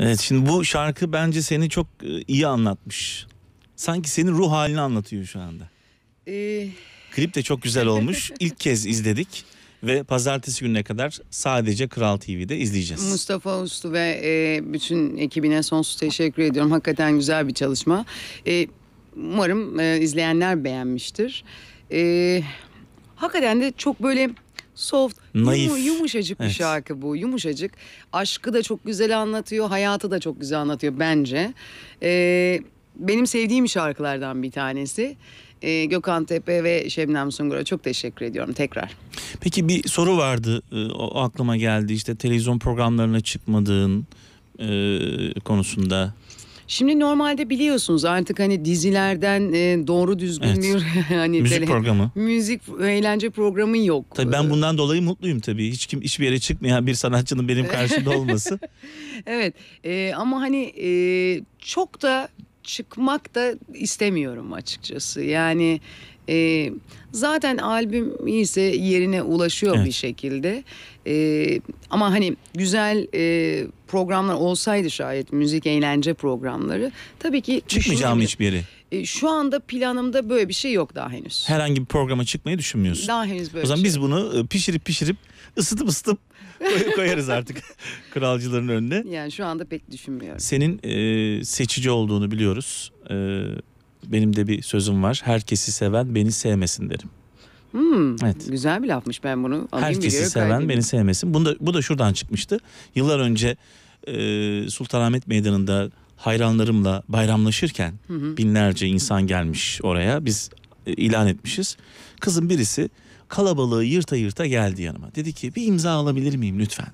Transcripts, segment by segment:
Evet şimdi bu şarkı bence seni çok e, iyi anlatmış. Sanki senin ruh halini anlatıyor şu anda. Ee... Klip de çok güzel olmuş. İlk kez izledik ve pazartesi gününe kadar sadece Kral TV'de izleyeceğiz. Mustafa Ustu ve e, bütün ekibine sonsuz teşekkür ediyorum. Hakikaten güzel bir çalışma. E, umarım e, izleyenler beğenmiştir. E, hakikaten de çok böyle soft, Naif. Yum, yumuşacık evet. bir şarkı bu. Yumuşacık. Aşkı da çok güzel anlatıyor. Hayatı da çok güzel anlatıyor bence. Ee, benim sevdiğim şarkılardan bir tanesi. Ee, Gökhan Tepe ve Şebnem Sungur'a çok teşekkür ediyorum tekrar. Peki bir soru vardı e, o aklıma geldi işte televizyon programlarına çıkmadığın e, konusunda. Şimdi normalde biliyorsunuz artık hani dizilerden e, doğru düzgün evet. bir hani müzik böyle, programı. Müzik eğlence programı yok. Tabii ben ee, bundan dolayı mutluyum tabii. Hiç kim hiçbir yere çıkmayan bir sanatçının benim karşımda olması. evet. E, ama hani e, çok da çıkmak da istemiyorum açıkçası. Yani e, zaten albüm ise yerine ulaşıyor evet. bir şekilde. E, ama hani güzel e, programlar olsaydı şayet müzik eğlence programları tabii ki çıkmayacağım hiçbir yere. E, şu anda planımda böyle bir şey yok daha henüz. Herhangi bir programa çıkmayı düşünmüyorsun. Daha henüz böyle O zaman şey. biz bunu e, pişirip pişirip ısıtıp ısıtıp koyarız artık kralcıların önüne. Yani şu anda pek düşünmüyorum. Senin e, seçici olduğunu biliyoruz. E, benim de bir sözüm var. Herkesi seven beni sevmesin derim. Hmm, evet. Güzel bir lafmış ben bunu alayım Herkesi seven kaydedeyim. beni sevmesin. Bunu da, bu da şuradan çıkmıştı. Yıllar önce e, Sultanahmet Meydanı'nda hayranlarımla bayramlaşırken hı hı. binlerce insan gelmiş oraya. Biz e, ilan etmişiz. Kızın birisi kalabalığı yırta yırta geldi yanıma. Dedi ki bir imza alabilir miyim lütfen?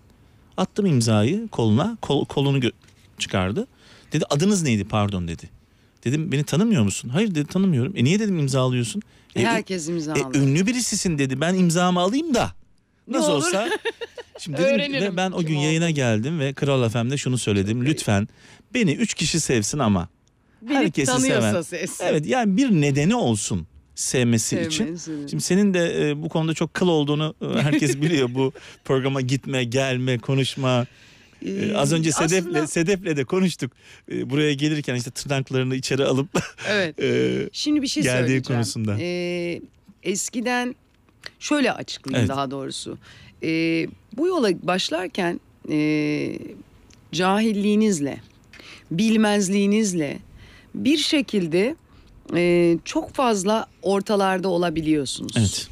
Attım imzayı koluna kol, kolunu gö- çıkardı. Dedi adınız neydi pardon dedi. Dedim beni tanımıyor musun? Hayır dedi tanımıyorum. E niye dedim imza alıyorsun? E, e, e Herkes imza e, alıyor. E, ünlü birisisin dedi ben imzamı alayım da. Nasıl olsa Şimdi dedim, Öğrenirim. ben o gün yayına geldim ve Kral FM'de şunu söyledim. Lütfen beni üç kişi sevsin ama Beni herkesi seven. Ses. Evet yani bir nedeni olsun sevmesi için. Şimdi senin de e, bu konuda çok kıl olduğunu e, herkes biliyor bu programa gitme, gelme, konuşma. E, ee, Az önce Sedef'le aslında... Sedef'le de konuştuk. Ee, buraya gelirken işte tırnaklarını içeri alıp Evet. e, Şimdi bir şey geldiği söyleyeceğim. konusunda. Ee, eskiden şöyle açıklayayım evet. daha doğrusu. E, bu yola başlarken e, cahilliğinizle, bilmezliğinizle bir şekilde e, çok fazla ortalarda olabiliyorsunuz. Evet.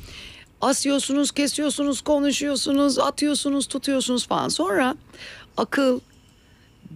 Asıyorsunuz, kesiyorsunuz, konuşuyorsunuz, atıyorsunuz, tutuyorsunuz falan. Sonra akıl,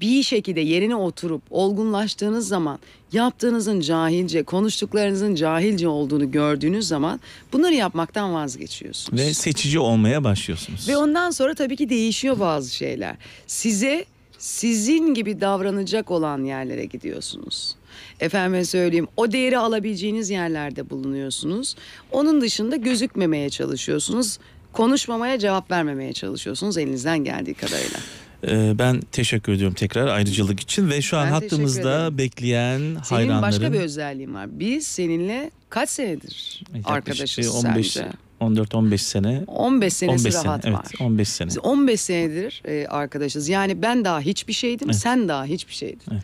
bir şekilde yerine oturup olgunlaştığınız zaman yaptığınızın cahilce, konuştuklarınızın cahilce olduğunu gördüğünüz zaman bunları yapmaktan vazgeçiyorsunuz. Ve seçici olmaya başlıyorsunuz. Ve ondan sonra tabii ki değişiyor bazı şeyler. Size sizin gibi davranacak olan yerlere gidiyorsunuz. Efendime söyleyeyim o değeri alabileceğiniz yerlerde bulunuyorsunuz. Onun dışında gözükmemeye çalışıyorsunuz. Konuşmamaya cevap vermemeye çalışıyorsunuz elinizden geldiği kadarıyla. Ee, ben teşekkür ediyorum tekrar ayrıcalık için ve şu an ben hattımızda bekleyen Senin hayranların... Senin başka bir özelliğin var. Biz seninle kaç senedir Yaklaşık arkadaşız 15, sence? 14-15 sene. 15 senesi 15 rahat sene, var. Evet, 15 sene. Biz 15 senedir e, arkadaşız. Yani ben daha hiçbir şeydim, evet. sen daha hiçbir şeydin. Evet.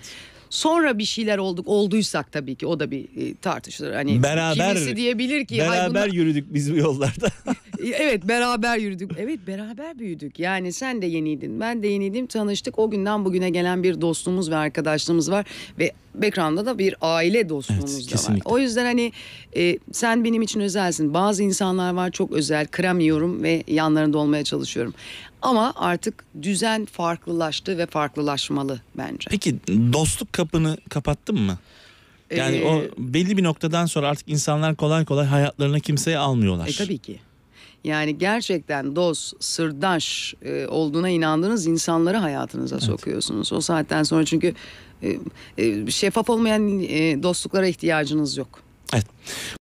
Sonra bir şeyler olduk olduysak tabii ki o da bir e, tartışılır. Hani beraber, kimisi diyebilir ki beraber bunlar... yürüdük biz bu yollarda. Evet beraber yürüdük. Evet beraber büyüdük. Yani sen de yeniydin. Ben de yeniydim. Tanıştık. O günden bugüne gelen bir dostluğumuz ve arkadaşlığımız var. Ve background'da da bir aile dostluğumuz evet, da kesinlikle. var. O yüzden hani e, sen benim için özelsin. Bazı insanlar var çok özel. Krem ve yanlarında olmaya çalışıyorum. Ama artık düzen farklılaştı ve farklılaşmalı bence. Peki dostluk kapını kapattın mı? Yani ee, o belli bir noktadan sonra artık insanlar kolay kolay hayatlarına kimseyi almıyorlar. E tabii ki. Yani gerçekten dost, sırdaş e, olduğuna inandığınız insanları hayatınıza evet. sokuyorsunuz. O saatten sonra çünkü e, e, şeffaf olmayan e, dostluklara ihtiyacınız yok. Evet.